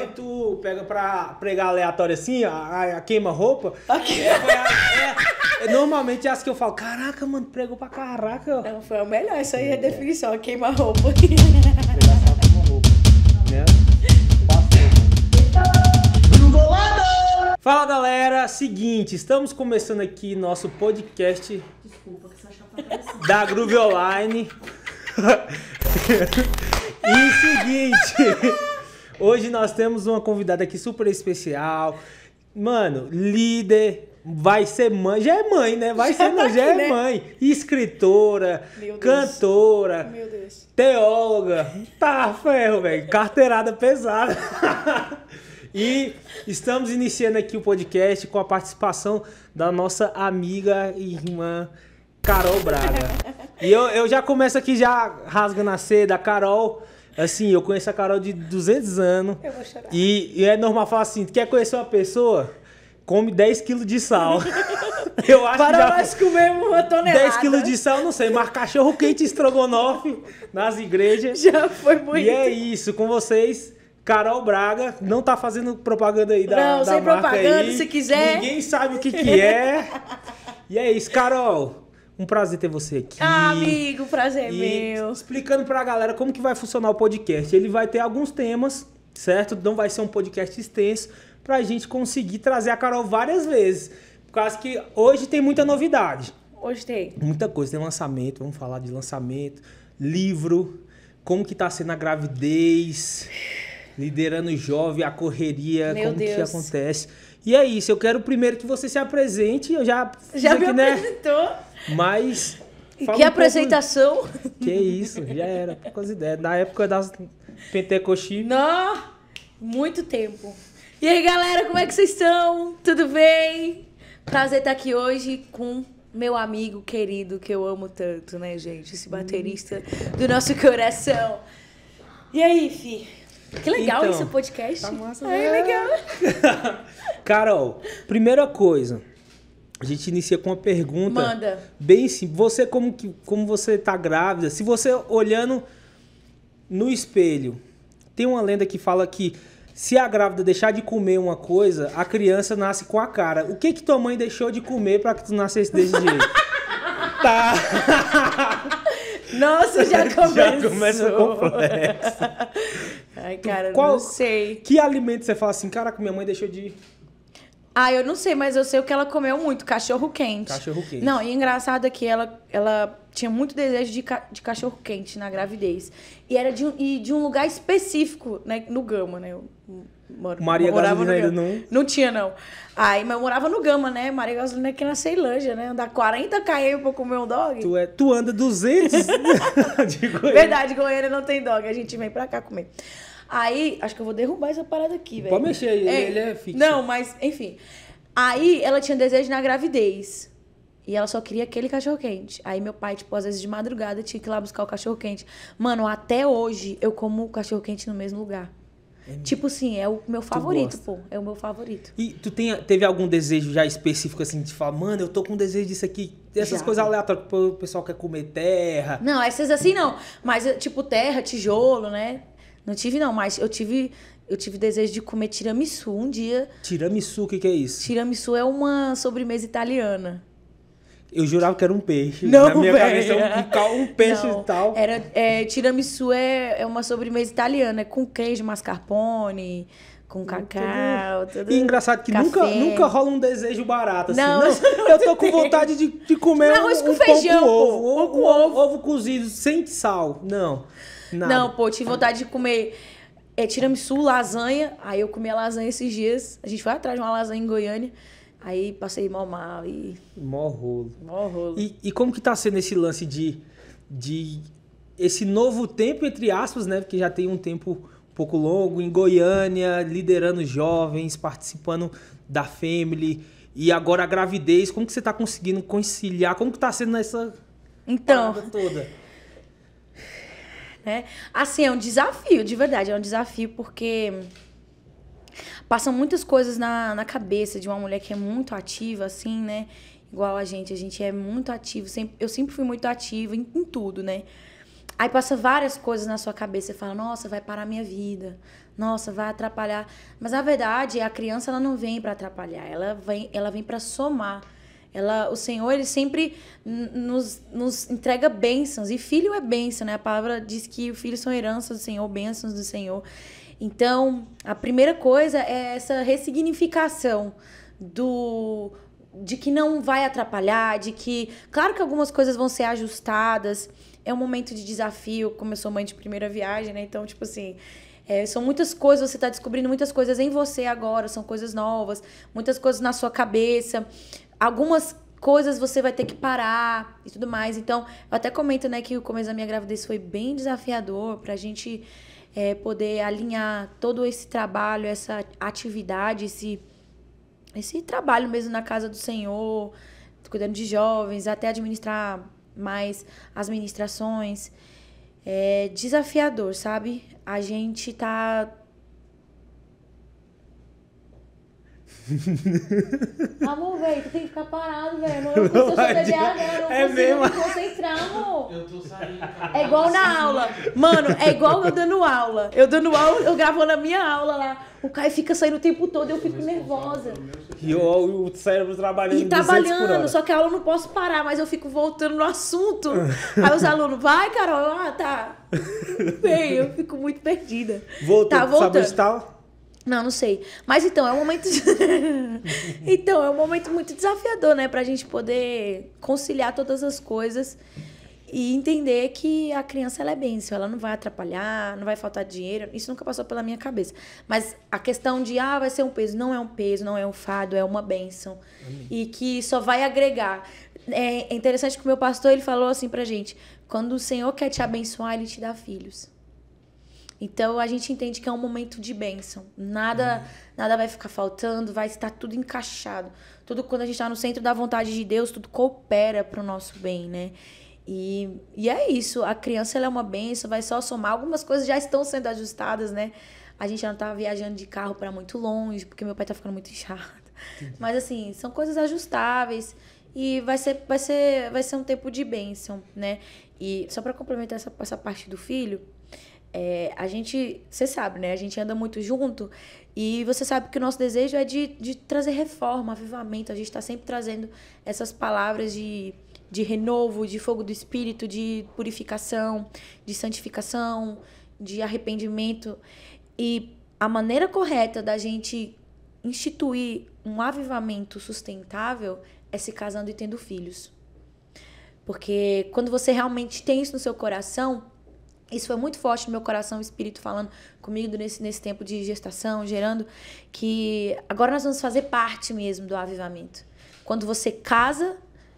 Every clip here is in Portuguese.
aí tu pega pra pregar aleatório assim, a, a, queima-roupa. Okay. É, é, é, normalmente é as que eu falo, caraca, mano, pregou pra caraca. Não, foi o melhor, isso aí é, é. definição, queima-roupa. Né? Né? Fala galera, seguinte, estamos começando aqui nosso podcast. Desculpa, que essa chapa tá Da Groove Online. e seguinte. Hoje nós temos uma convidada aqui super especial. Mano, líder, vai ser mãe, já é mãe, né? Vai já ser, tá já aqui, é né? mãe. Escritora, Meu cantora, Meu teóloga. Tá, ferro, velho. Carteirada pesada. e estamos iniciando aqui o podcast com a participação da nossa amiga e irmã Carol Braga. E eu, eu já começo aqui já rasgando a seda, Carol Assim, eu conheço a Carol de 200 anos. Eu vou chorar. E, e é normal falar assim: quer conhecer uma pessoa? Come 10 quilos de sal. Eu acho Para que já... nós comermos uma tonelada. 10 quilos de sal, não sei, mas cachorro quente estrogonofe nas igrejas. Já foi muito. E é isso, com vocês. Carol Braga não tá fazendo propaganda aí da, não, da marca propaganda, aí. Não, sem propaganda, se quiser. Ninguém sabe o que que é. e é isso, Carol. Um prazer ter você aqui. Ah, amigo, prazer é e meu. Explicando pra galera como que vai funcionar o podcast. Ele vai ter alguns temas, certo? Não vai ser um podcast extenso pra gente conseguir trazer a Carol várias vezes. Por causa que hoje tem muita novidade. Hoje tem. Muita coisa, tem lançamento, vamos falar de lançamento, livro, como que tá sendo a gravidez, liderando jovem, a correria, Meu como Deus. que acontece. E é isso, eu quero primeiro que você se apresente. Eu já. Já me né? apresentou. Né? Mas. Fala que um apresentação! Pouco... Que isso, já era, poucas ideias. Na época das Pentecosti. Não! Muito tempo. E aí, galera, como é que vocês estão? Tudo bem? Prazer estar aqui hoje com meu amigo querido que eu amo tanto, né, gente? Esse baterista hum. do nosso coração. E aí, Fih? Que legal então, esse podcast. Tá massa, Ai, é. legal. Carol, primeira coisa. A gente inicia com uma pergunta. Manda. Bem simples. Você, como, que, como você tá grávida, se você olhando no espelho, tem uma lenda que fala que se a grávida deixar de comer uma coisa, a criança nasce com a cara. O que que tua mãe deixou de comer para que tu nascesse desse jeito? tá. Nossa, já começou. Já começa complexo. Ai, cara, Qual, não sei. Que alimento você fala assim, caraca, minha mãe deixou de Ah, eu não sei, mas eu sei o que ela comeu muito, cachorro quente. Cachorro quente. Não, e engraçado é que ela, ela tinha muito desejo de, ca de cachorro quente na gravidez. E era de, um, e de um lugar específico, né? No Gama, né? Eu moro, Maria morava Gasolina no Gama. não? Não tinha, não. Aí, mas eu morava no Gama, né? Maria Gasolina é aqui na Ceilândia, né? Andar 40 km pra comer um dog. Tu, é, tu anda 200 de Goiânia. Verdade, Goiânia não tem dog. A gente vem pra cá comer. Aí, acho que eu vou derrubar essa parada aqui, velho. Pode mexer aí, é, ele é fixo. Não, mas, enfim. Aí ela tinha desejo na gravidez. E ela só queria aquele cachorro-quente. Aí meu pai, tipo, às vezes de madrugada tinha que ir lá buscar o cachorro-quente. Mano, até hoje eu como cachorro-quente no mesmo lugar. É tipo assim, é o meu favorito, pô. É o meu favorito. E tu tem, teve algum desejo já específico, assim, de falar, mano, eu tô com desejo disso aqui, essas já. coisas aleatórias, tipo, o pessoal quer comer terra. Não, essas assim não. Mas, tipo, terra, tijolo, né? Não tive, não, mas eu tive. Eu tive desejo de comer tiramisu um dia. Tiramisu, o que, que é isso? Tiramisu é uma sobremesa italiana. Eu jurava que era um peixe. Não, Na minha véia. cabeça, é um, um peixe não, e tal. Era, é, tiramisu é, é uma sobremesa italiana, é com queijo, mascarpone, com cacau, tudo. tudo. E engraçado que nunca, nunca rola um desejo barato, assim. Não, não né? eu tô com vontade de, de comer tipo um, um feijão, pão com ovo, ovo, ovo, ovo cozido, sem sal. Não. Nada. Não, pô, eu tive vontade de comer é, tiramisu, lasanha. Aí eu comi a lasanha esses dias. A gente foi atrás de uma lasanha em Goiânia. Aí passei mal mal e. Mó rolo. Mó rolo. E, e como que tá sendo esse lance de. de esse novo tempo, entre aspas, né? Porque já tem um tempo um pouco longo, em Goiânia, liderando jovens, participando da Family. E agora a gravidez, como que você tá conseguindo conciliar? Como que tá sendo essa então, toda? né? Assim, é um desafio, de verdade, é um desafio porque passam muitas coisas na, na cabeça de uma mulher que é muito ativa, assim, né? Igual a gente, a gente é muito ativo, sempre, eu sempre fui muito ativa em, em tudo, né? Aí passa várias coisas na sua cabeça, e fala, nossa, vai parar minha vida, nossa, vai atrapalhar. Mas na verdade, a criança ela não vem para atrapalhar, ela vem, ela vem para somar ela, o Senhor, ele sempre nos, nos entrega bênçãos. E filho é bênção, né? A palavra diz que os filhos são heranças do Senhor, bênçãos do Senhor. Então, a primeira coisa é essa ressignificação do de que não vai atrapalhar, de que claro que algumas coisas vão ser ajustadas. É um momento de desafio, como eu sou mãe de primeira viagem, né? Então, tipo assim, é, são muitas coisas, você está descobrindo muitas coisas em você agora, são coisas novas, muitas coisas na sua cabeça, algumas coisas você vai ter que parar e tudo mais. Então, eu até comento, né, que o começo da minha gravidez foi bem desafiador pra gente é, poder alinhar todo esse trabalho, essa atividade, esse, esse trabalho mesmo na casa do Senhor, cuidando de jovens, até administrar mais as ministrações. É desafiador, sabe? A gente tá Amor, velho, tu tem que ficar parado, velho. eu não consigo agora, não é mesmo? me concentrar, Eu tô saindo. Cara. É igual na aula. Mano, é igual eu dando aula. Eu dando aula, eu gravando a minha aula lá. O Caio fica saindo o tempo todo, eu fico nervosa. E o, o cérebro trabalhando. E trabalhando, só que a aula eu não posso parar, mas eu fico voltando no assunto. Aí os alunos, vai, Carol, ah, tá. Bem, eu fico muito perdida. Voltou, tá voltando. Sabe onde tá? Não, não sei. Mas então, é um momento. então, é um momento muito desafiador, né? Pra gente poder conciliar todas as coisas e entender que a criança ela é benção, ela não vai atrapalhar, não vai faltar dinheiro. Isso nunca passou pela minha cabeça. Mas a questão de ah, vai ser um peso, não é um peso, não é um fado, é uma benção. Amém. E que só vai agregar. É, é interessante que o meu pastor ele falou assim pra gente: quando o Senhor quer te abençoar, ele te dá filhos. Então a gente entende que é um momento de bênção. Nada, uhum. nada vai ficar faltando, vai estar tudo encaixado. Tudo quando a gente está no centro da vontade de Deus, tudo coopera para o nosso bem, né? E, e é isso. A criança ela é uma bênção, vai só somar. Algumas coisas já estão sendo ajustadas, né? A gente já não tá estava viajando de carro para muito longe, porque meu pai está ficando muito inchado. Entendi. Mas assim, são coisas ajustáveis e vai ser vai ser vai ser um tempo de bênção, né? E só para complementar essa, essa parte do filho, é, a gente, você sabe, né? A gente anda muito junto e você sabe que o nosso desejo é de, de trazer reforma, avivamento. A gente está sempre trazendo essas palavras de, de renovo, de fogo do espírito, de purificação, de santificação, de arrependimento. E a maneira correta da gente instituir um avivamento sustentável é se casando e tendo filhos. Porque quando você realmente tem isso no seu coração, isso foi muito forte no meu coração, o Espírito falando comigo nesse, nesse tempo de gestação, gerando, que agora nós vamos fazer parte mesmo do avivamento. Quando você casa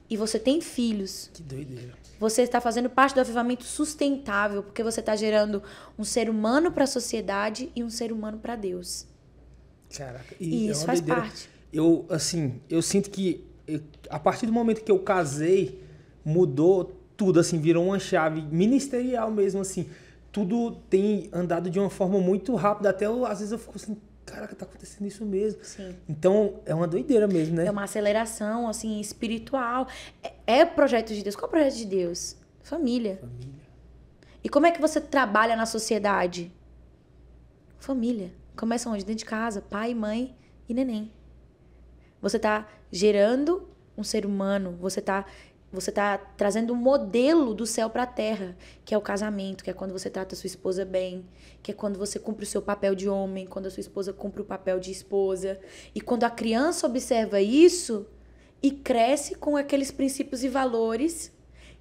e você tem filhos. Que doideira. Você está fazendo parte do avivamento sustentável, porque você está gerando um ser humano para a sociedade e um ser humano para Deus. Caraca, e, e é isso faz doideira. parte. Eu, assim, eu sinto que eu, a partir do momento que eu casei, mudou tudo, assim, virou uma chave ministerial mesmo, assim. Tudo tem andado de uma forma muito rápida, até eu, às vezes eu fico assim, caraca, tá acontecendo isso mesmo. Sim. Então, é uma doideira mesmo, né? É uma aceleração, assim, espiritual. É, é projeto de Deus. Qual é o projeto de Deus? Família. Família. E como é que você trabalha na sociedade? Família. Começa onde? Dentro de casa. Pai, mãe e neném. Você tá gerando um ser humano. Você tá você está trazendo um modelo do céu para a terra, que é o casamento, que é quando você trata a sua esposa bem, que é quando você cumpre o seu papel de homem, quando a sua esposa cumpre o papel de esposa. E quando a criança observa isso e cresce com aqueles princípios e valores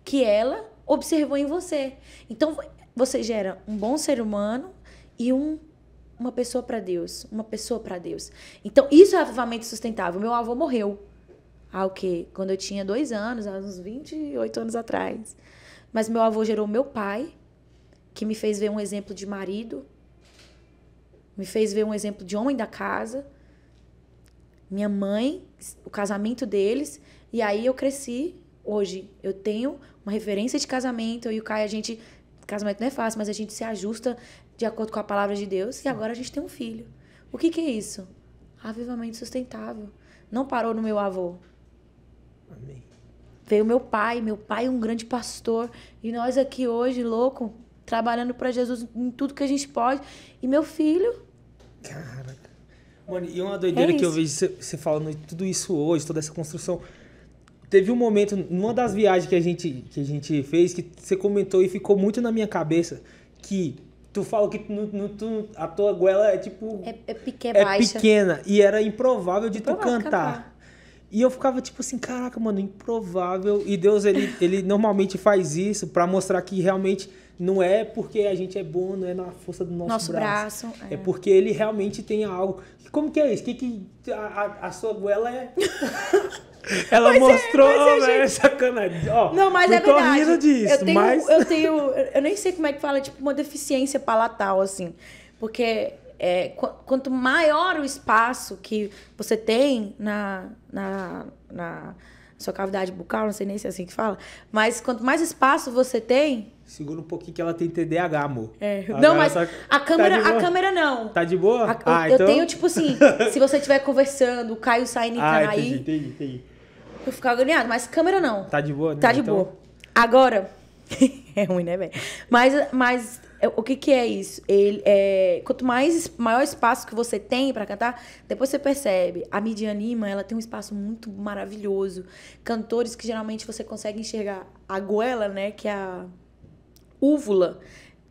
que ela observou em você. Então, você gera um bom ser humano e um uma pessoa para Deus, uma pessoa para Deus. Então, isso é avivamento sustentável. Meu avô morreu Há ah, o quê? Quando eu tinha dois anos, há uns 28 anos atrás. Mas meu avô gerou meu pai, que me fez ver um exemplo de marido, me fez ver um exemplo de homem da casa, minha mãe, o casamento deles, e aí eu cresci. Hoje eu tenho uma referência de casamento, eu e o Caio, a gente. Casamento não é fácil, mas a gente se ajusta de acordo com a palavra de Deus, e agora a gente tem um filho. O que, que é isso? Avivamento sustentável. Não parou no meu avô, Amém. Veio meu pai, meu pai é um grande pastor, e nós aqui hoje, louco, trabalhando para Jesus em tudo que a gente pode, e meu filho. Caraca. Mano, e uma doideira é que eu vejo você falando tudo isso hoje, toda essa construção. Teve um momento, numa das viagens que a gente, que a gente fez, que você comentou e ficou muito na minha cabeça que tu fala que no, no, tu, a tua goela é tipo. É, é, pequena, é, é baixa. pequena. E era improvável de improvável tu cantar. cantar. E eu ficava tipo assim, caraca, mano, improvável. E Deus, ele, ele normalmente faz isso para mostrar que realmente não é porque a gente é bom, não é na força do nosso, nosso braço. braço é. é. porque ele realmente tem algo. Como que é isso? Que que a, a sua goela é. Ela mas é, mostrou, é, mas né, velho, gente... sacanagem. não, mas é tô verdade. disso, eu tenho, mas... eu tenho, eu nem sei como é que fala, tipo, uma deficiência palatal, assim. Porque é, qu quanto maior o espaço que você tem na, na, na sua cavidade bucal, não sei nem se é assim que fala, mas quanto mais espaço você tem. Segura um pouquinho que ela tem TDAH, amor. É. não, mas a tá câmera, tá a câmera não. Tá de boa? A, ah, eu, então... eu tenho, tipo assim, se você estiver conversando, o Caio saindo e ah, entendi, aí. Entendi, entendi. Eu ficar agoniado, mas câmera não. Tá de boa, tá né? Tá de então... boa. Agora. é ruim, né, velho? Mas, mas é, o que, que é isso? Ele, é, quanto mais maior espaço que você tem para cantar, depois você percebe. A Midian Lima, ela tem um espaço muito maravilhoso. Cantores que geralmente você consegue enxergar a goela, né? Que é a úvula,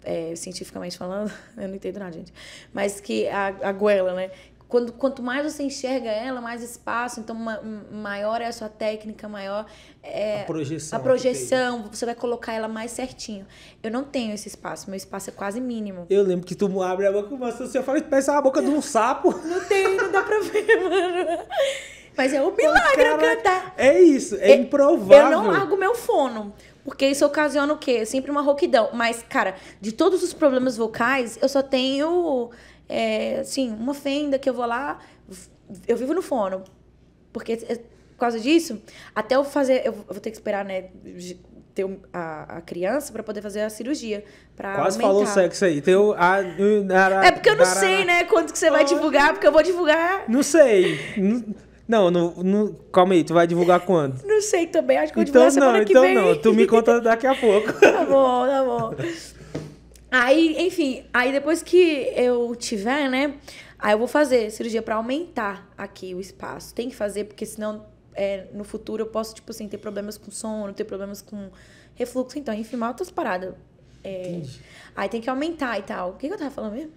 é, cientificamente falando, eu não entendo nada, gente. Mas que a, a goela, né? Quando, quanto mais você enxerga ela, mais espaço, então ma, maior é a sua técnica, maior é a projeção. A projeção, você vai colocar ela mais certinho. Eu não tenho esse espaço, meu espaço é quase mínimo. Eu lembro que tu abre a boca, mas você fala, parece a boca de um sapo. Não tem, não dá pra ver, mano. Mas é um milagre cara, cantar. É isso, é, é improvável. Eu não largo meu fono. Porque isso ocasiona o quê? Sempre uma rouquidão. Mas, cara, de todos os problemas vocais, eu só tenho é, assim, uma fenda que eu vou lá, eu vivo no fono. Porque é, por causa disso, até eu fazer, eu vou ter que esperar, né, ter a, a criança para poder fazer a cirurgia. Pra Quase aumentar. falou sexo aí. Teu, a, a, é porque eu não sei, né, quanto que você vai ah. divulgar, porque eu vou divulgar. Não sei. Não, não, não, calma aí, tu vai divulgar quando? Não sei também, acho que eu então, divulgo não, semana então vem. Então não, tu me conta daqui a pouco. tá bom, tá bom. Aí, enfim, aí depois que eu tiver, né? Aí eu vou fazer cirurgia para aumentar aqui o espaço. Tem que fazer, porque senão é, no futuro eu posso, tipo assim, ter problemas com sono, ter problemas com refluxo, então, enfim, mal outras paradas. É, Entendi. aí tem que aumentar e tal. O que, que eu tava falando mesmo?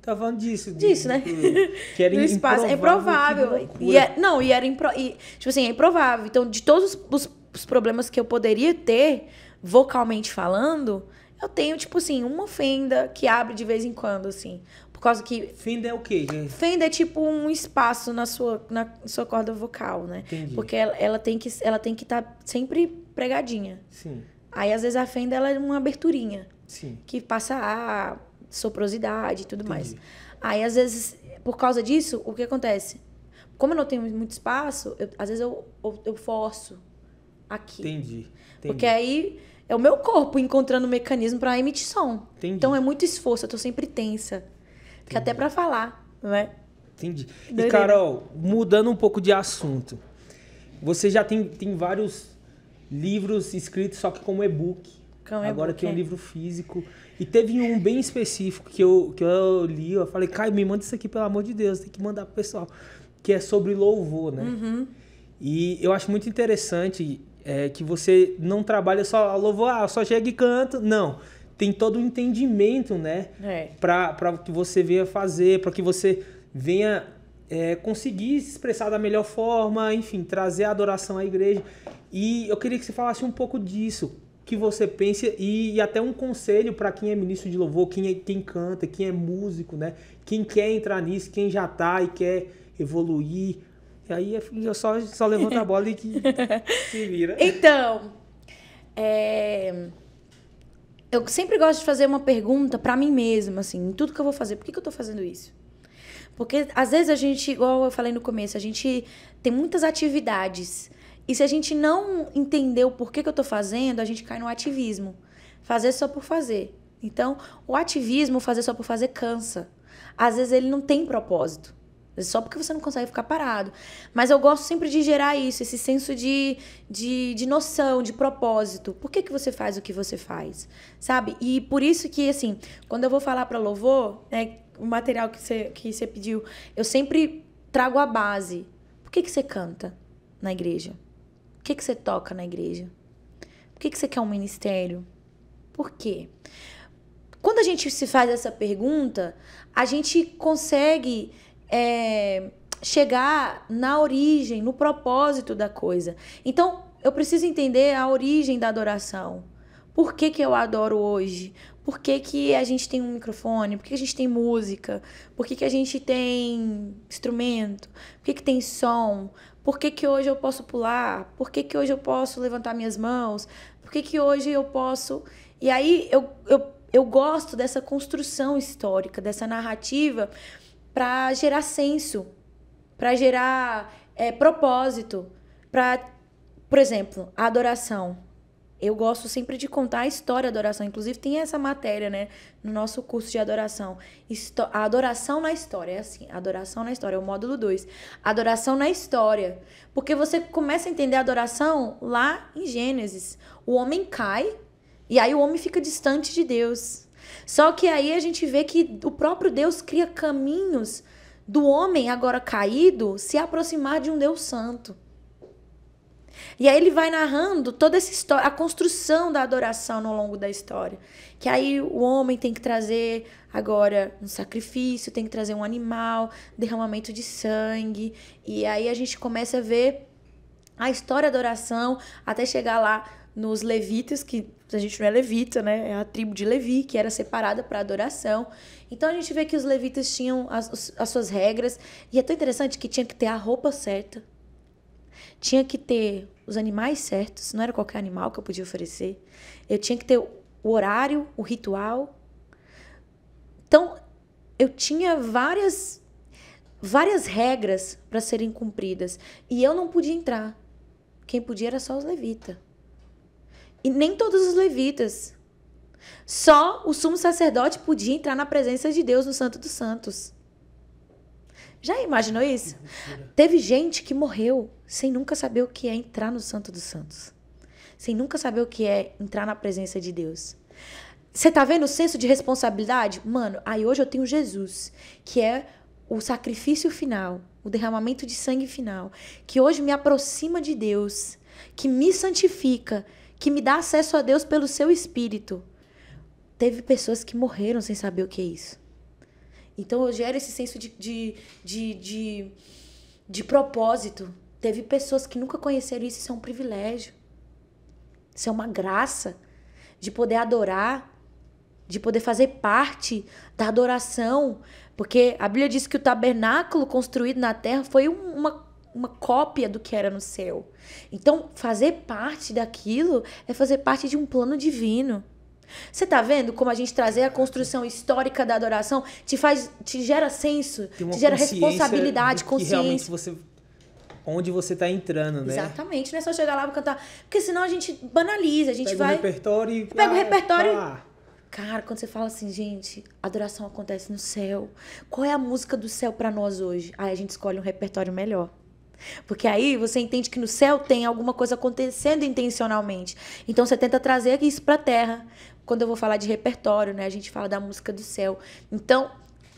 Tava tá falando disso. Disso, de, né? Que era Do espaço. É improvável. E é, não, e era impro, e, tipo assim, é improvável. Então, de todos os, os problemas que eu poderia ter, vocalmente falando, eu tenho, tipo assim, uma fenda que abre de vez em quando, assim. Por causa que. Fenda é o quê, gente? Fenda é tipo um espaço na sua, na sua corda vocal, né? Entendi. Porque ela, ela tem que ela tem que estar tá sempre pregadinha. Sim. Aí, às vezes, a fenda ela é uma aberturinha. Sim. Que passa a soprosidade e tudo Entendi. mais. Aí, às vezes, por causa disso, o que acontece? Como eu não tenho muito espaço, eu, às vezes eu, eu, eu forço aqui. Entendi. Entendi. Porque aí é o meu corpo encontrando um mecanismo para emitir som. Entendi. Então é muito esforço, eu tô sempre tensa. Fica até para falar, né? Entendi. Doideira. E Carol, mudando um pouco de assunto. Você já tem, tem vários livros escritos só que como e-book. Como Agora tem um é. livro físico. E teve um bem específico que eu, que eu li, eu falei, Caio, me manda isso aqui, pelo amor de Deus, tem que mandar pro pessoal. Que é sobre louvor, né? Uhum. E eu acho muito interessante é, que você não trabalha só louvar, ah, só chega e canta. Não. Tem todo o um entendimento, né? É. Para que você venha fazer, para que você venha é, conseguir se expressar da melhor forma, enfim, trazer a adoração à igreja. E eu queria que você falasse um pouco disso, que você pensa e, e até um conselho para quem é ministro de louvor, quem, é, quem canta, quem é músico, né? Quem quer entrar nisso, quem já está e quer evoluir. E aí eu só, só levanto a bola e que se vira. Então, é... eu sempre gosto de fazer uma pergunta para mim mesma, assim, em tudo que eu vou fazer. Por que, que eu estou fazendo isso? Porque às vezes a gente, igual eu falei no começo, a gente tem muitas atividades. E se a gente não entender o porquê que eu estou fazendo, a gente cai no ativismo. Fazer só por fazer. Então, o ativismo, fazer só por fazer, cansa. Às vezes ele não tem propósito. Só porque você não consegue ficar parado. Mas eu gosto sempre de gerar isso, esse senso de, de, de noção, de propósito. Por que, que você faz o que você faz? Sabe? E por isso que, assim, quando eu vou falar para louvor, né, o material que você, que você pediu, eu sempre trago a base. Por que, que você canta na igreja? Por que, que você toca na igreja? Por que, que você quer um ministério? Por quê? Quando a gente se faz essa pergunta, a gente consegue é, chegar na origem, no propósito da coisa. Então, eu preciso entender a origem da adoração. Por que, que eu adoro hoje? Por que, que a gente tem um microfone? Por que a gente tem música? Por que, que a gente tem instrumento? Por que, que tem som? Por que, que hoje eu posso pular? Por que, que hoje eu posso levantar minhas mãos? Por que, que hoje eu posso. E aí eu, eu, eu gosto dessa construção histórica, dessa narrativa para gerar senso, para gerar é, propósito, para, por exemplo, a adoração. Eu gosto sempre de contar a história da adoração. Inclusive, tem essa matéria, né? No nosso curso de adoração. Histo a adoração na história. É assim: adoração na história. É o módulo 2. Adoração na história. Porque você começa a entender a adoração lá em Gênesis. O homem cai e aí o homem fica distante de Deus. Só que aí a gente vê que o próprio Deus cria caminhos do homem agora caído se aproximar de um Deus santo. E aí ele vai narrando toda essa história, a construção da adoração no longo da história. Que aí o homem tem que trazer agora um sacrifício, tem que trazer um animal, derramamento de sangue. E aí a gente começa a ver a história da adoração até chegar lá nos levitas, que a gente não é levita, né? É a tribo de Levi, que era separada para adoração. Então a gente vê que os levitas tinham as, as suas regras. E é tão interessante que tinha que ter a roupa certa, tinha que ter os animais certos, não era qualquer animal que eu podia oferecer. Eu tinha que ter o horário, o ritual. Então, eu tinha várias várias regras para serem cumpridas e eu não podia entrar. Quem podia era só os levitas. E nem todos os levitas. Só o sumo sacerdote podia entrar na presença de Deus no Santo dos Santos. Já imaginou isso? Teve gente que morreu sem nunca saber o que é entrar no Santo dos Santos. Sem nunca saber o que é entrar na presença de Deus. Você tá vendo o senso de responsabilidade? Mano, aí hoje eu tenho Jesus, que é o sacrifício final, o derramamento de sangue final, que hoje me aproxima de Deus, que me santifica, que me dá acesso a Deus pelo seu espírito. Teve pessoas que morreram sem saber o que é isso. Então eu gero esse senso de, de, de, de, de propósito. Teve pessoas que nunca conheceram isso, isso é um privilégio. Isso é uma graça de poder adorar, de poder fazer parte da adoração. Porque a Bíblia diz que o tabernáculo construído na terra foi uma uma cópia do que era no céu. Então, fazer parte daquilo é fazer parte de um plano divino. Você tá vendo como a gente trazer a construção histórica da adoração te faz, te gera senso, te gera responsabilidade, consciência. Realmente você onde você está entrando, né? Exatamente, não é só chegar lá e cantar, porque senão a gente banaliza, a gente pega vai o repertório e pega o repertório. Pá. Cara, quando você fala assim, gente, adoração acontece no céu. Qual é a música do céu para nós hoje? Aí a gente escolhe um repertório melhor. Porque aí você entende que no céu tem alguma coisa acontecendo intencionalmente. Então você tenta trazer isso para a terra. Quando eu vou falar de repertório, né? A gente fala da música do céu. Então,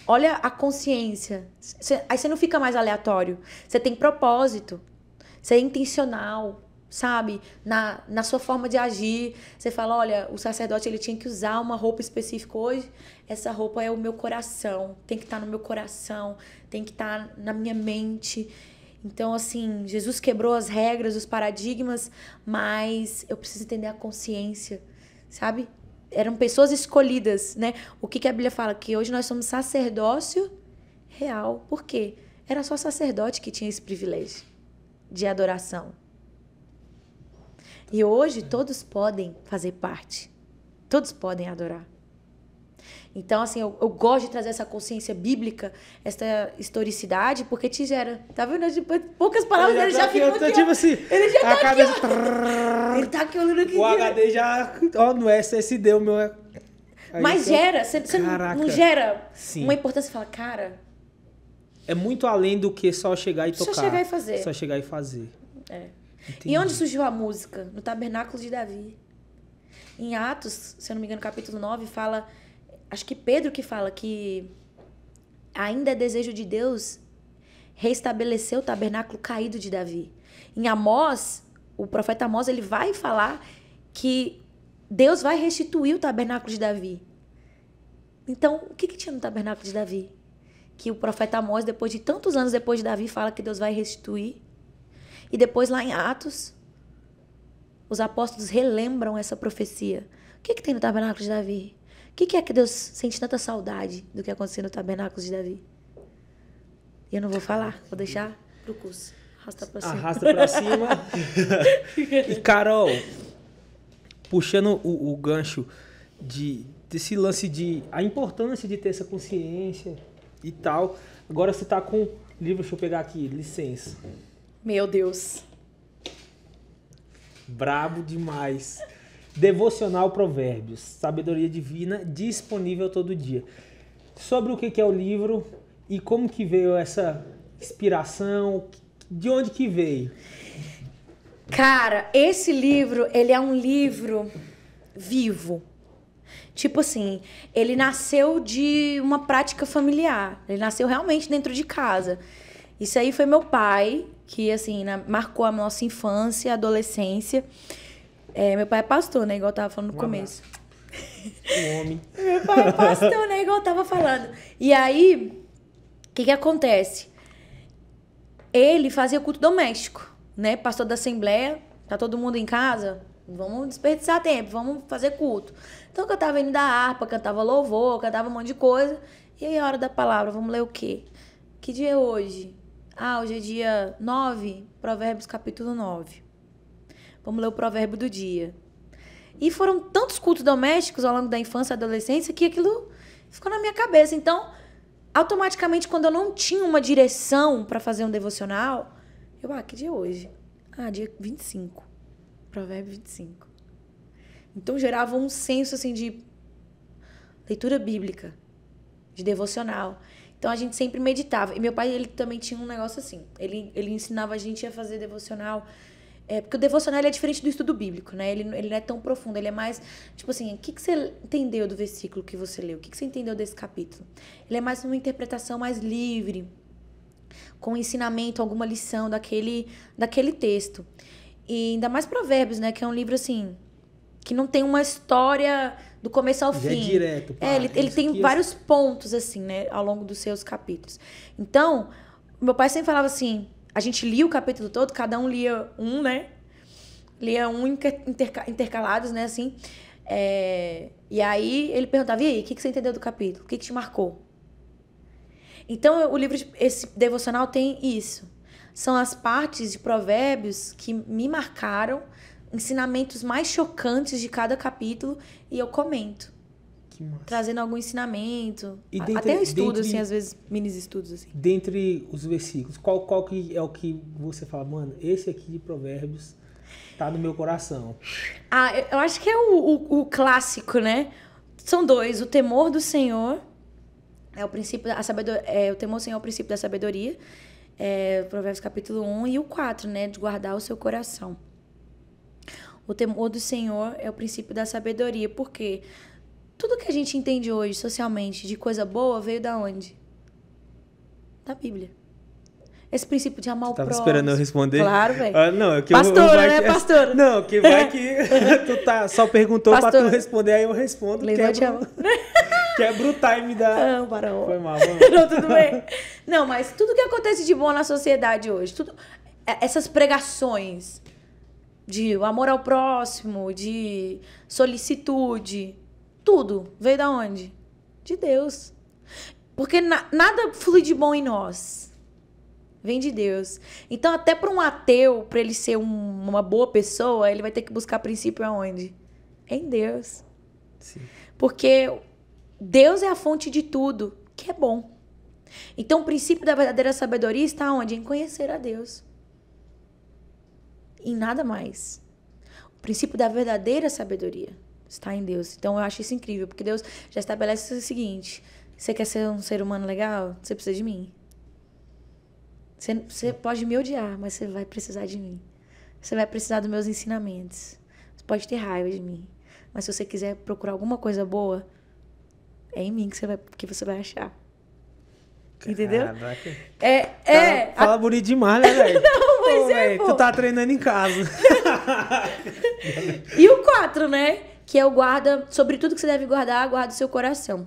olha a consciência. Cê, aí você não fica mais aleatório. Você tem propósito. Você é intencional, sabe? Na, na sua forma de agir. Você fala, olha, o sacerdote ele tinha que usar uma roupa específica hoje. Essa roupa é o meu coração. Tem que estar tá no meu coração. Tem que estar tá na minha mente. Então, assim, Jesus quebrou as regras, os paradigmas, mas eu preciso entender a consciência, sabe? Eram pessoas escolhidas, né? O que, que a Bíblia fala? Que hoje nós somos sacerdócio real. Por quê? Era só sacerdote que tinha esse privilégio de adoração. E hoje é. todos podem fazer parte. Todos podem adorar. Então, assim, eu, eu, gosto de trazer essa consciência bíblica, essa historicidade, porque te gera. Tá vendo? Tipo, poucas palavras, ele já, ele já tá aqui, Tipo assim, ele já a tá aqui, ó. Ele tá aqui olhando aqui. O HD já... Ó, no SSD o meu é- Aí Mas gera, você, não gera Sim. uma importância. Você fala, cara... É muito além do que só chegar e tocar. Só chegar e fazer. Só chegar e fazer. É. Entendi. E onde surgiu a música? No Tabernáculo de Davi. Em Atos, se eu não me engano, capítulo 9, fala acho que Pedro que fala que ainda é desejo de Deus restabelecer o tabernáculo caído de Davi. Em Amós, o profeta Amós ele vai falar que Deus vai restituir o tabernáculo de Davi. Então, o que, que tinha no tabernáculo de Davi? Que o profeta Amós, depois de tantos anos depois de Davi, fala que Deus vai restituir. E depois, lá em Atos, os apóstolos relembram essa profecia. O que, que tem no tabernáculo de Davi? que, que é que Deus sente tanta saudade do que aconteceu no tabernáculo de Davi? eu não vou falar, vou deixar pro curso. Arrasta pra cima. Arrasta pra cima. e Carol, puxando o, o gancho de, desse lance de a importância de ter essa consciência e tal. Agora você tá com livro, deixa eu pegar aqui, licença. Meu Deus. Brabo demais. Devocional Provérbios, Sabedoria Divina, disponível todo dia. Sobre o que é o livro e como que veio essa inspiração, de onde que veio? Cara, esse livro, ele é um livro vivo. Tipo assim, ele nasceu de uma prática familiar. Ele nasceu realmente dentro de casa. Isso aí foi meu pai, que assim, marcou a nossa infância, adolescência. adolescência. É, meu pai é pastor, né? Igual eu tava falando no um começo. Um homem. meu pai é pastor, né? Igual eu tava falando. E aí, o que que acontece? Ele fazia culto doméstico, né? Pastor da assembleia, tá todo mundo em casa, Vamos desperdiçar tempo, vamos fazer culto. Então eu tava indo da harpa, cantava louvor, cantava um monte de coisa. E aí a hora da palavra, vamos ler o quê? Que dia é hoje? Ah, hoje é dia 9, Provérbios capítulo 9. Vamos ler o provérbio do dia. E foram tantos cultos domésticos ao longo da infância e adolescência que aquilo ficou na minha cabeça. Então, automaticamente, quando eu não tinha uma direção para fazer um devocional, eu, ah, que dia é hoje? Ah, dia 25. Provérbio 25. Então gerava um senso assim de leitura bíblica, de devocional. Então a gente sempre meditava. E meu pai, ele também tinha um negócio assim. Ele, ele ensinava a gente a fazer devocional é, porque o devocional é diferente do estudo bíblico, né? Ele, ele não é tão profundo, ele é mais, tipo assim, o que, que você entendeu do versículo que você leu? O que, que você entendeu desse capítulo? Ele é mais uma interpretação mais livre, com ensinamento, alguma lição daquele, daquele texto. E ainda mais Provérbios, né? Que é um livro, assim, que não tem uma história do começo ao Já é fim. É direto. Pá, é, ele, ele tem é vários pontos, assim, né? Ao longo dos seus capítulos. Então, meu pai sempre falava assim a gente lia o capítulo todo, cada um lia um, né? Lia um interca intercalados, né, assim. É... E aí ele perguntava, e aí, o que, que você entendeu do capítulo? O que, que te marcou? Então, o livro, de, esse devocional tem isso. São as partes de provérbios que me marcaram, ensinamentos mais chocantes de cada capítulo, e eu comento trazendo algum ensinamento. E dentre, até estudos estudo, dentre, assim, às vezes, minis estudos. Assim. Dentre os versículos, qual, qual que é o que você fala, mano, esse aqui de provérbios tá no meu coração? Ah, eu acho que é o, o, o clássico, né? São dois, o temor do Senhor, é o princípio, da sabedoria, é, o temor do Senhor é o princípio da sabedoria, é, provérbios capítulo 1, e o 4, né, de guardar o seu coração. O temor do Senhor é o princípio da sabedoria, porque tudo que a gente entende hoje socialmente de coisa boa veio da onde? Da Bíblia. Esse princípio de amar o Tava próximo. Tava esperando eu responder. Claro, velho. Ah, não, é que pastora, eu, eu né, pastora? Não, que vai que tu tá, só perguntou para pra tu responder, aí eu respondo. Levante quebra, a Quebra o time da... Não, parou. Foi mal, Não, tudo bem. Não, mas tudo que acontece de bom na sociedade hoje, tudo... É, essas pregações de amor ao próximo, de solicitude, tudo veio da onde? De Deus. Porque na, nada flui de bom em nós. Vem de Deus. Então, até para um ateu, para ele ser um, uma boa pessoa, ele vai ter que buscar princípio aonde? Em Deus. Sim. Porque Deus é a fonte de tudo que é bom. Então, o princípio da verdadeira sabedoria está onde? Em conhecer a Deus. Em nada mais. O princípio da verdadeira sabedoria está em Deus. Então eu acho isso incrível, porque Deus já estabelece o seguinte: você quer ser um ser humano legal? Você precisa de mim. Você, você pode me odiar, mas você vai precisar de mim. Você vai precisar dos meus ensinamentos. Você pode ter raiva de mim. Mas se você quiser procurar alguma coisa boa, é em mim que você vai, que você vai achar. Entendeu? Caraca. É, tá é. Fala, fala a... bonito demais, né, velho? Não, mas pô, é. Véio, pô. Tu tá treinando em casa. e o 4, né? que é o guarda, sobre tudo que você deve guardar, guarda o seu coração.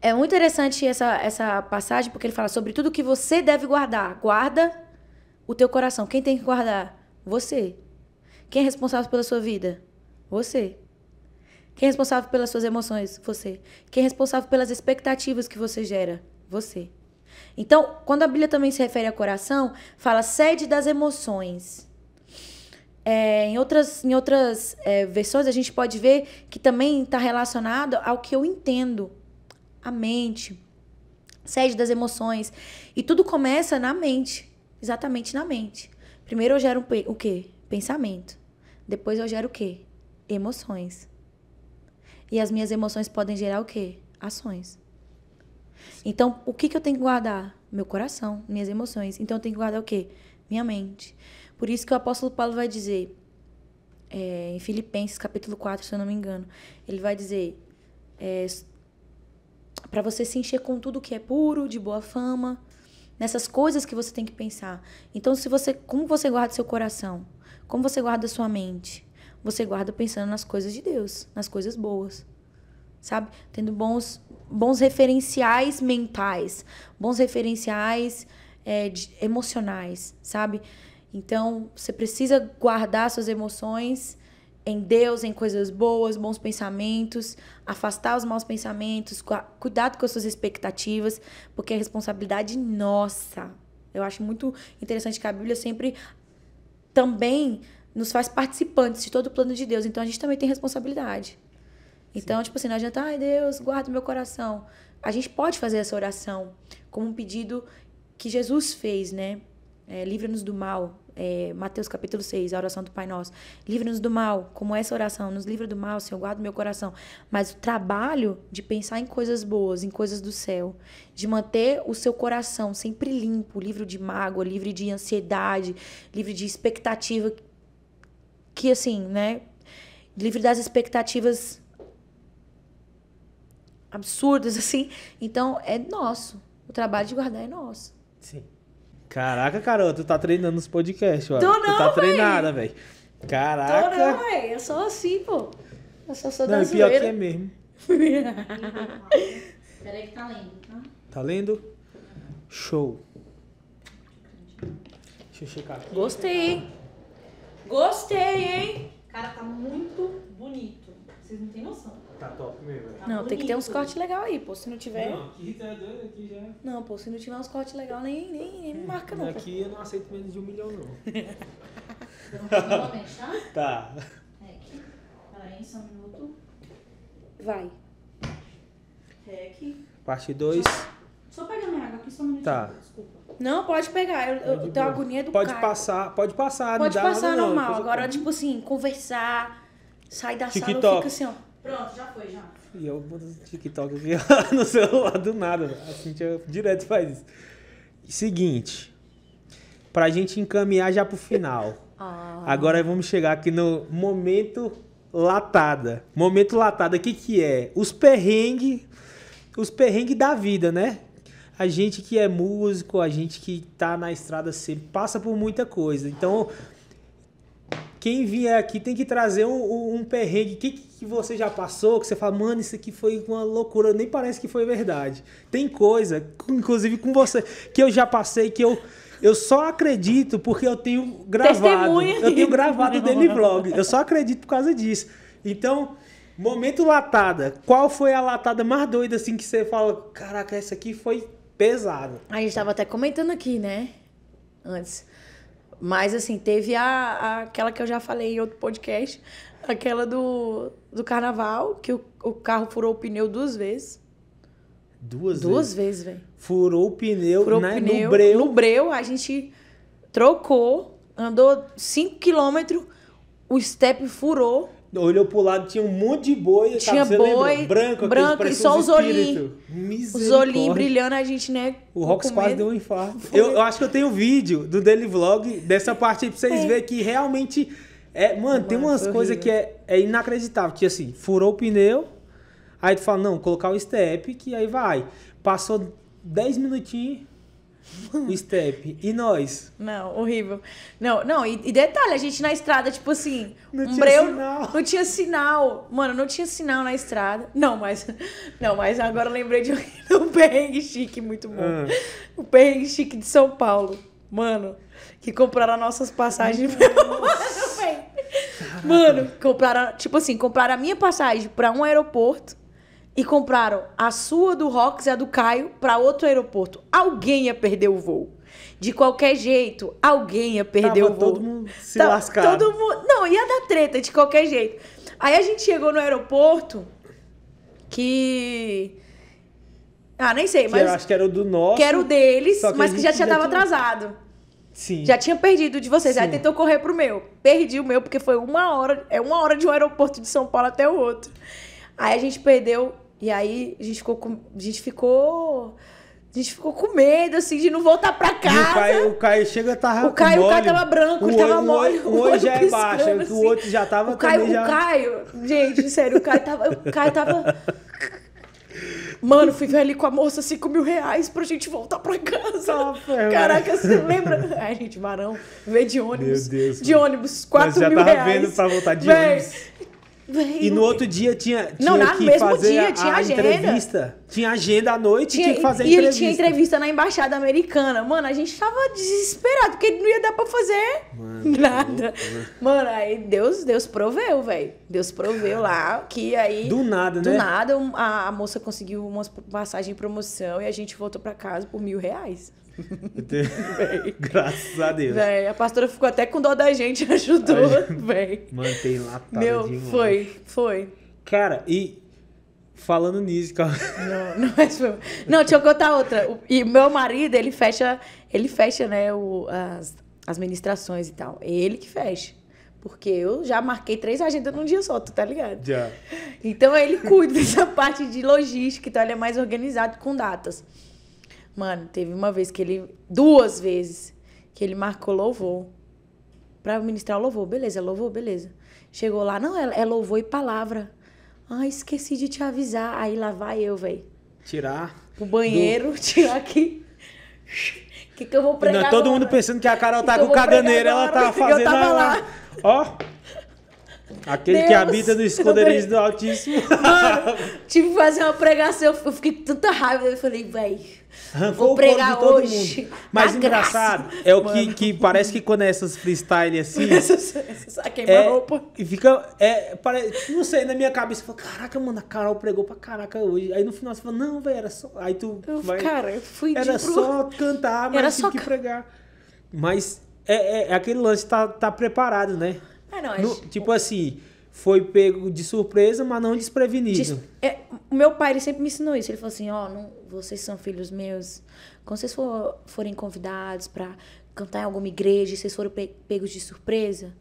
É muito interessante essa, essa passagem, porque ele fala sobre tudo que você deve guardar. Guarda o teu coração. Quem tem que guardar? Você. Quem é responsável pela sua vida? Você. Quem é responsável pelas suas emoções? Você. Quem é responsável pelas expectativas que você gera? Você. Então, quando a Bíblia também se refere a coração, fala sede das emoções. É, em outras, em outras é, versões, a gente pode ver que também está relacionado ao que eu entendo, a mente, sede das emoções. E tudo começa na mente, exatamente na mente. Primeiro eu gero o quê? Pensamento. Depois eu gero o quê? Emoções. E as minhas emoções podem gerar o quê? Ações. Então, o que, que eu tenho que guardar? Meu coração, minhas emoções. Então, eu tenho que guardar o quê? Minha mente. Por isso que o apóstolo Paulo vai dizer, é, em Filipenses capítulo 4, se eu não me engano, ele vai dizer é, para você se encher com tudo que é puro, de boa fama, nessas coisas que você tem que pensar. Então, se você, como você guarda seu coração? Como você guarda sua mente? Você guarda pensando nas coisas de Deus, nas coisas boas. Sabe? Tendo bons, bons referenciais mentais, bons referenciais é, de, emocionais, sabe? Então, você precisa guardar suas emoções em Deus, em coisas boas, bons pensamentos, afastar os maus pensamentos, cuidado com as suas expectativas, porque é responsabilidade nossa. Eu acho muito interessante que a Bíblia sempre também nos faz participantes de todo o plano de Deus, então a gente também tem responsabilidade. Então, Sim. tipo assim, não adianta, ai Deus, guarda meu coração. A gente pode fazer essa oração como um pedido que Jesus fez, né? É, livra-nos do mal. É, Mateus capítulo 6, a oração do Pai Nosso. Livra-nos do mal, como essa oração. Nos livra do mal, Senhor, guarda o meu coração. Mas o trabalho de pensar em coisas boas, em coisas do céu. De manter o seu coração sempre limpo, livre de mágoa, livre de ansiedade, livre de expectativa. Que assim, né? Livre das expectativas absurdas, assim. Então, é nosso. O trabalho de guardar é nosso. Sim. Caraca, Carol, tu tá treinando nos podcasts, ó. Tô não, tu tá véi. treinada, velho. Caraca. Tô não, velho. Eu sou assim, pô. Eu sou, sou não, é pior que é mesmo. Peraí que tá lendo, tá? Tá lendo? Show. Deixa eu checar aqui. Gostei, hein? Gostei, hein? Cara, tá muito bonito. Vocês não têm noção. Tá top mesmo. Tá não, bonito. tem que ter uns cortes legais aí, pô. Se não tiver. Não, aqui tá doido, aqui já. Não, pô, se não tiver uns cortes legais, nem, nem, nem me marca, não. Aqui eu não aceito menos de um milhão, não. Vamos tá? Tá. Rec. É, Peraí, só um minuto. Vai. Rec. Parte 2. Só pega minha água aqui, só um minuto. Tá. Desculpa. Não, pode pegar. Eu, eu é tenho agonia do pode Caio. Passar, pode passar, pode não passar. Pode passar normal. Não, Agora, tipo assim, conversar, sair da TikTok. sala, fica assim, ó. Pronto, já foi, já. E eu boto TikTok aqui no celular do nada. A Cintia direto faz isso. Seguinte, pra gente encaminhar já pro final. Ah. Agora vamos chegar aqui no momento latada. Momento latada, o que que é? Os perrengues, os perrengues da vida, né? A gente que é músico, a gente que tá na estrada sempre passa por muita coisa. Então, quem vier aqui tem que trazer um, um perrengue que, que você já passou, que você fala, mano, isso aqui foi uma loucura, nem parece que foi verdade. Tem coisa, inclusive com você, que eu já passei, que eu, eu só acredito porque eu tenho gravado. Testemunha. Eu tenho gravado dele vlog. Eu só acredito por causa disso. Então, momento latada. Qual foi a latada mais doida, assim, que você fala, caraca, essa aqui foi pesada? A gente tava até comentando aqui, né? Antes mas, assim, teve a, a, aquela que eu já falei em outro podcast, aquela do, do carnaval, que o, o carro furou o pneu duas vezes. Duas, duas vezes? vezes velho. Furou o pneu, furou né? pneu no breu. No breu, a gente trocou, andou 5 km, o step furou olhou pro lado, tinha um monte de boi. Tinha sabe, boi, branco, branco e só os olhinhos. Os olhinhos brilhando, a gente, né? O Rox quase deu um infarto. Eu, eu, acho que eu tenho um vídeo do Daily Vlog dessa parte aí pra vocês é. verem que realmente... É, mano, tem umas é coisas que é, é inacreditável. Que assim, furou o pneu, aí tu fala, não, colocar o step, que aí vai. Passou 10 minutinhos o step. E nós? Não, horrível. Não, não, e, e detalhe, a gente na estrada, tipo assim, não um breu, sinal. não tinha sinal. Mano, não tinha sinal na estrada. Não, mas não, mas agora lembrei de um perrengue chique muito bom. Ah. O perrengue chique de São Paulo. Mano, que compraram nossas passagens Mano, compraram, tipo assim, compraram a minha passagem para um aeroporto e compraram a sua do Rox e a do Caio para outro aeroporto. Alguém ia perder o voo. De qualquer jeito, alguém ia perder Tava o voo. todo mundo se Tava, Todo mundo, não, ia dar treta de qualquer jeito. Aí a gente chegou no aeroporto que Ah, nem sei, que mas eu acho que era o do nosso. Que era o deles, que mas que já tinha tava atrasado. Sim. Já tinha perdido de vocês. Sim. Aí tentou correr pro meu. Perdi o meu porque foi uma hora, é uma hora de um aeroporto de São Paulo até o outro. Aí a gente perdeu e aí a gente ficou com, a gente ficou a gente ficou com medo, assim, de não voltar pra casa. O Caio, o Caio, chega tava. O Caio, mole. o Caio tava branco, o ele tava mole. O, o, é o olho já é baixo, assim. o outro já tava. O Caio, já... o Caio, gente, sério, o Caio tava. O Caio tava. Mano, fui ver ali com a moça 5 mil reais pra gente voltar pra casa. Oh, Caraca, você lembra? Ai, gente, varão, veio de ônibus. Meu Deus. De ônibus, 4 mil reais. Você já tava vendo pra voltar de Véi, ônibus. E no outro dia tinha, tinha não, na, que mesmo fazer dia, tinha a, agenda. entrevista. Tinha agenda à noite tinha, tinha que fazer e entrevista. E ele tinha entrevista na embaixada americana. Mano, a gente tava desesperado, porque não ia dar pra fazer Mano, tá nada. Mano, aí Deus, Deus proveu, velho. Deus proveu lá, que aí... Do nada, do né? Do nada, a, a moça conseguiu uma passagem em promoção e a gente voltou pra casa por mil reais. Graças a Deus. a pastora ficou até com dó da gente, ajudou, velho. Mantém lá. Meu, demais. foi foi, foi. Cara, e falando nisso, Não, não, mas foi... não, deixa eu contar outra. E meu marido, ele fecha, ele fecha, né, o, as, as ministrações e tal. É ele que fecha. Porque eu já marquei três agendas num dia só, tu tá ligado? Já. Então ele cuida dessa parte de logística, então ele é mais organizado com datas. Mano, teve uma vez que ele. Duas vezes que ele marcou louvor. Pra ministrar o louvor. Beleza, louvor, beleza. Chegou lá, não, é, é louvor e palavra. Ah, esqueci de te avisar. Aí lá vai eu, velho. Tirar. O banheiro, do... tirar aqui. O que, que eu vou pregar? Não, todo agora? mundo pensando que a Carol tá que com caganeira, ela tá fazendo. Eu tava lá. Ó. Aquele Deus, que habita no esconderijo do Altíssimo. Mano, tive que fazer uma pregação, eu fiquei com tanta raiva, eu falei, véi, vou pregar hoje. Mundo. Tá mas engraçado, graça. é o que, que parece que quando é essas freestyle assim. Essas, essas, é, roupa. Fica. É, não sei, na minha cabeça eu falo, caraca, mano, a Carol pregou pra caraca hoje. Aí no final você fala, não, velho, era só. Aí tu. Eu, vai, cara, eu fui Era pro... só cantar, mas era tive só... que pregar. Mas é, é, é, aquele lance tá, tá preparado, né? É ah, nóis. no, tipo assim, foi pego de surpresa, mas não desprevenido. Des... É, o meu pai ele sempre me ensinou isso. Ele falou assim: ó, oh, vocês são filhos meus. Quando vocês for, forem convidados para cantar em alguma igreja e vocês foram pe pegos de surpresa,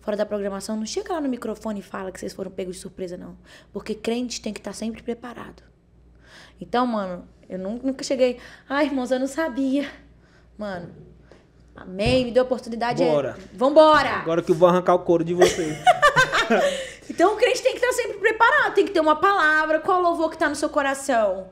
fora da programação, não chega lá no microfone e fala que vocês foram pegos de surpresa, não. Porque crente tem que estar tá sempre preparado. Então, mano, eu nunca cheguei. Ai, ah, irmãos, eu não sabia. Mano, Amém, me deu a oportunidade. É- Bora. É... Vambora. Agora que eu vou arrancar o couro de você. então o crente tem que estar sempre preparado, tem que ter uma palavra. Qual louvor que está no seu coração?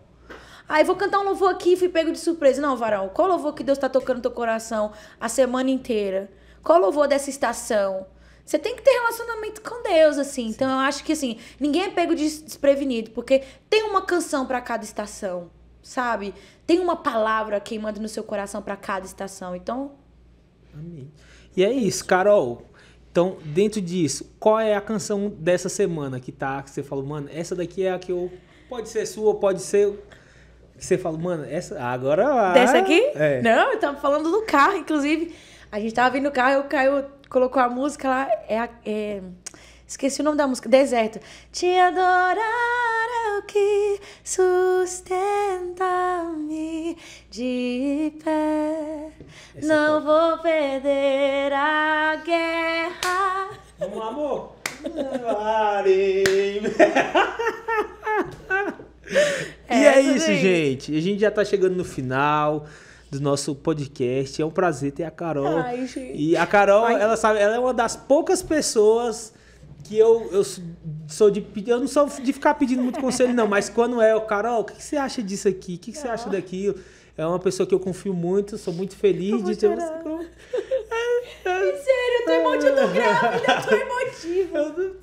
Aí ah, vou cantar um louvor aqui, fui pego de surpresa. Não, varão, qual louvor que Deus está tocando no teu coração a semana inteira? Qual louvor dessa estação? Você tem que ter relacionamento com Deus, assim. Então eu acho que assim, ninguém é pego desprevenido, porque tem uma canção para cada estação, sabe? Tem uma palavra queimando no seu coração para cada estação. Então, Amém. E é isso, Carol. Então, dentro disso, qual é a canção dessa semana que tá, que você falou, mano, essa daqui é a que eu. Pode ser sua, pode ser. Que você falou, mano, essa. Agora lá. Dessa aqui? É. Não, eu tava falando do carro, inclusive. A gente tava vindo no carro, o Caio colocou a música lá. É, é, esqueci o nome da música, Deserto. Te adorar é o que sustenta-me de pé. Esse é não é vou perder a guerra. Vamos lá, amor. é, e é isso, aí. gente. A gente já tá chegando no final do nosso podcast. É um prazer ter a Carol. Ai, e a Carol, Ai. ela sabe, ela é uma das poucas pessoas que eu, eu sou de eu não sou de ficar pedindo muito conselho não, mas quando é o Carol, o que, que você acha disso aqui? O que, que você acha daquilo? É uma pessoa que eu confio muito, sou muito feliz de ter você. É, é, Sério, eu tô emotiva, eu tô emotiva.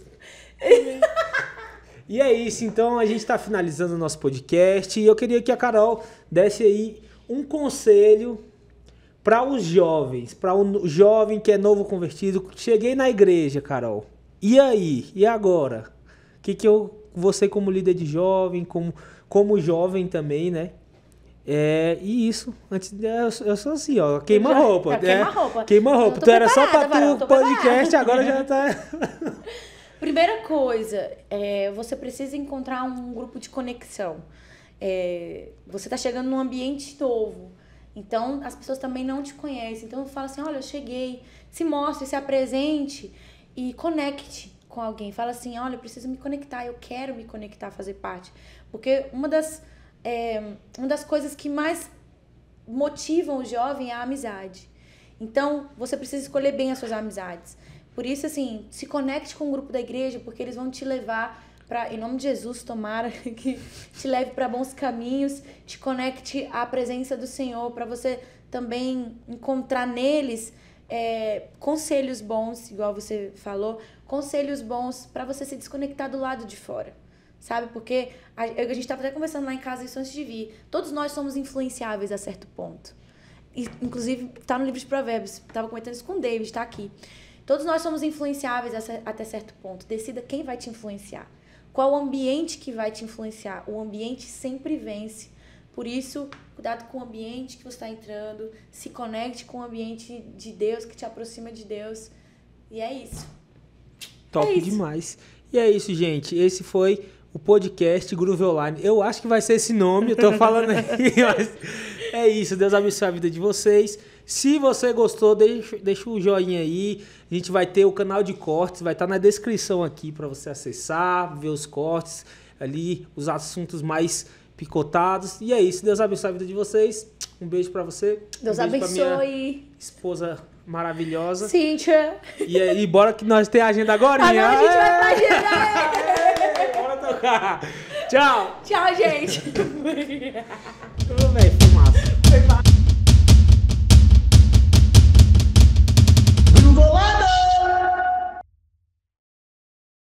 e é isso, então a gente está finalizando o nosso podcast e eu queria que a Carol desse aí um conselho para os jovens, para o um jovem que é novo convertido. Cheguei na igreja, Carol. E aí? E agora? O que, que eu, você como líder de jovem, como, como jovem também, né? É, e isso, antes eu, eu sou assim, ó, queima roupa. É, queima roupa. Queima roupa. Tu era só pra tu podcast, agora já tá. Primeira coisa, é, você precisa encontrar um grupo de conexão. É, você tá chegando num ambiente novo. Então as pessoas também não te conhecem. Então fala assim, olha, eu cheguei, se mostre, se apresente e conecte com alguém. Fala assim, olha, eu preciso me conectar, eu quero me conectar, fazer parte. Porque uma das é, uma das coisas que mais motivam o jovem é a amizade. Então, você precisa escolher bem as suas amizades. Por isso, assim, se conecte com o grupo da igreja, porque eles vão te levar para, em nome de Jesus, tomara que te leve para bons caminhos, te conecte à presença do Senhor, para você também encontrar neles é, conselhos bons, igual você falou, conselhos bons para você se desconectar do lado de fora sabe? Porque a, a gente estava até conversando lá em casa isso antes de vir. Todos nós somos influenciáveis a certo ponto. E, inclusive, está no livro de Provérbios. Estava comentando isso com o David, está aqui. Todos nós somos influenciáveis a, até certo ponto. Decida quem vai te influenciar. Qual o ambiente que vai te influenciar. O ambiente sempre vence. Por isso, cuidado com o ambiente que você está entrando. Se conecte com o ambiente de Deus, que te aproxima de Deus. E é isso. Top é isso. demais. E é isso, gente. Esse foi o podcast Groove Online. Eu acho que vai ser esse nome, eu tô falando aqui, mas é isso. Deus abençoe a vida de vocês. Se você gostou, deixa, deixa um joinha aí. A gente vai ter o canal de cortes, vai estar tá na descrição aqui para você acessar, ver os cortes ali, os assuntos mais picotados. E é isso. Deus abençoe a vida de vocês. Um beijo para você. Deus um abençoe. esposa maravilhosa. Cíntia. E aí, bora que nós tem agenda agora. Agora a gente vai pra é. agenda. É. Tchau. Tchau, gente. Tudo bem.